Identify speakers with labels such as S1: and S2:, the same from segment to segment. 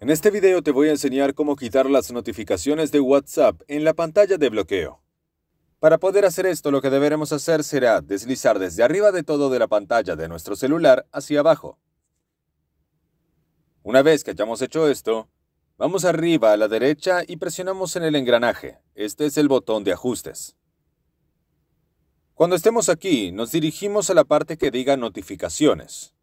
S1: En este video te voy a enseñar cómo quitar las notificaciones de WhatsApp en la pantalla de bloqueo. Para poder hacer esto, lo que deberemos hacer será deslizar desde arriba de todo de la pantalla de nuestro celular hacia abajo. Una vez que hayamos hecho esto, vamos arriba a la derecha y presionamos en el engranaje. Este es el botón de ajustes. Cuando estemos aquí, nos dirigimos a la parte que diga notificaciones.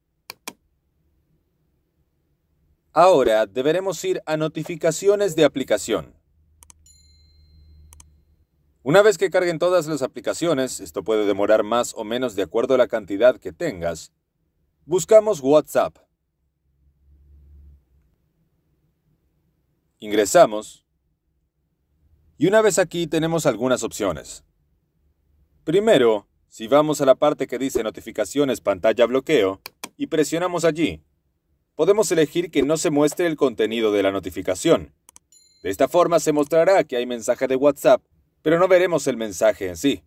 S1: Ahora deberemos ir a notificaciones de aplicación. Una vez que carguen todas las aplicaciones, esto puede demorar más o menos de acuerdo a la cantidad que tengas, buscamos WhatsApp. Ingresamos. Y una vez aquí tenemos algunas opciones. Primero, si vamos a la parte que dice notificaciones pantalla bloqueo y presionamos allí, podemos elegir que no se muestre el contenido de la notificación. De esta forma se mostrará que hay mensaje de WhatsApp, pero no veremos el mensaje en sí.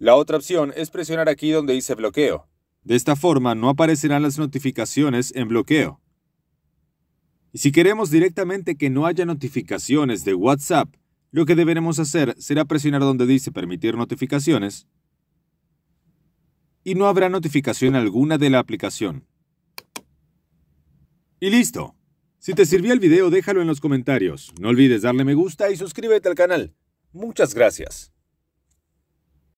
S1: La otra opción es presionar aquí donde dice bloqueo. De esta forma no aparecerán las notificaciones en bloqueo. Y si queremos directamente que no haya notificaciones de WhatsApp, lo que deberemos hacer será presionar donde dice permitir notificaciones y no habrá notificación alguna de la aplicación. Y listo. Si te sirvió el video déjalo en los comentarios. No olvides darle me gusta y suscríbete al canal. Muchas gracias.